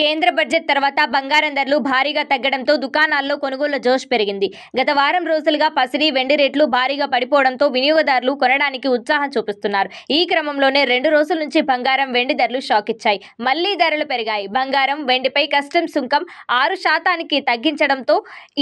కేంద్ర బడ్జెట్ తర్వాత బంగారం ధరలు భారీగా తగ్గడంతో దుకాణాల్లో కొనుగోళ్ల జోష్ పెరిగింది గత వారం రోజులుగా పసిరి వెండి రేట్లు భారీగా పడిపోవడంతో వినియోగదారులు కొనడానికి ఉత్సాహం చూపిస్తున్నారు ఈ క్రమంలోనే రెండు రోజుల నుంచి బంగారం వెండి ధరలు షాక్ ఇచ్చాయి మళ్లీ ధరలు పెరిగాయి బంగారం వెండిపై కస్టమ్ సుంకం ఆరు శాతానికి తగ్గించడంతో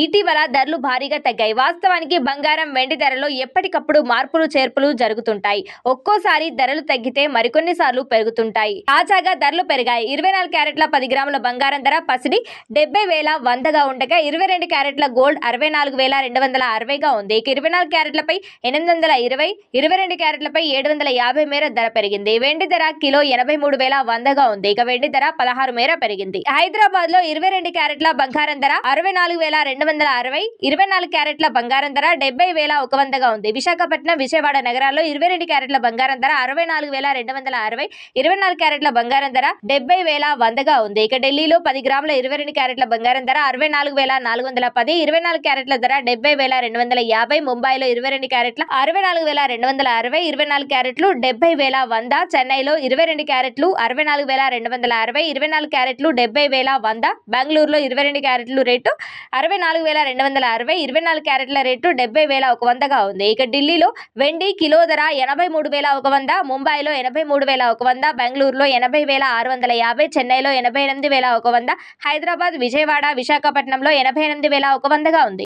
ఇటీవల ధరలు భారీగా తగ్గాయి వాస్తవానికి బంగారం వెండి ధరలో ఎప్పటికప్పుడు మార్పులు చేర్పులు జరుగుతుంటాయి ఒక్కోసారి ధరలు తగ్గితే మరికొన్నిసార్లు పెరుగుతుంటాయి తాజాగా ధరలు పెరిగాయి ఇరవై నాలుగు క్యారెట్ల పది గ్రాముల బంగారం ధర పసిడి డెబ్బై వేల వందగా ఉండగా ఇరవై రెండు క్యారెట్ల గోల్డ్ అరవై నాలుగు వేల రెండు వందల అరవైగా ఉంది ఇక ఇరవై నాలుగు క్యారెట్లపై ఎనిమిది వందల ఇరవై ఇరవై రెండు క్యారెట్లపై ఏడు వందల యాభై మేర ధర పెరిగింది వెండి ధర కిలో ఎనభై మూడు వేల వందగా ఉంది ఇక వెండి ధర పదహారు మేర పెరిగింది హైదరాబాద్ లో ఇరవై రెండు క్యారెట్ల బంగారం ధర అరవై నాలుగు వేల రెండు వందల అరవై ఇరవై నాలుగు క్యారెట్ల బంగారం ధర డెబ్బై వేల ఒక వందగా ఉంది విశాఖపట్నం విజయవాడ నగరాల్లో ఇరవై రెండు క్యారెట్ల బంగారం ధర అరవై నాలుగు వేల రెండు వందల అరవై ఇరవై నాలుగు క్యారెట్ల బంగారం ధర డెబ్బై వేల వందగా ఉంది ఇక ఢిల్లీలో పది గ్రాముల ఇరవై రెండు క్యారెట్ల బంగారం ధర అరవై నాలుగు వేల నాలుగు వందల పది ఇరవై నాలుగు క్యారెట్ల ధర డెబ్బై వేల రెండు వందల యాభై ముంబైలో ఇరవై రెండు క్యారెట్ల అరవై నాలుగు వేల రెండు వందల అరవై ఇరవై నాలుగు క్యారెట్లు డెబ్బై వేల వంద చెన్నైలో ఇరవై రెండు క్యారెట్లు అరవై నాలుగు వేల రెండు వందల అరవై ఇరవై నాలుగు క్యారెట్లు డెబ్బై వేల వంద బెంగళూరులో ఇరవై రెండు క్యారెట్లు రేటు అరవై నాలుగు వేల రెండు వందల అరవై ఇరవై నాలుగు క్యారెట్ల రేటు డెబ్బై వేల ఒక వందగా ఉంది ఇక ఢిల్లీలో వెండి కిలో ధర ఎనభై మూడు వేల ఒక వంద ముంబైలో ఎనభై మూడు వేల ఒక వంద బెంగళూరులో ఎనభై వేల ఆరు వందల యాభై చెన్నైలో ఎనభై ఎనిమిది ఎనిమిది వేల ఒక వంద హైదరాబాద్ విజయవాడ విశాఖపట్నంలో ఎనభై ఎనిమిది వేల ఒక వందగా ఉంది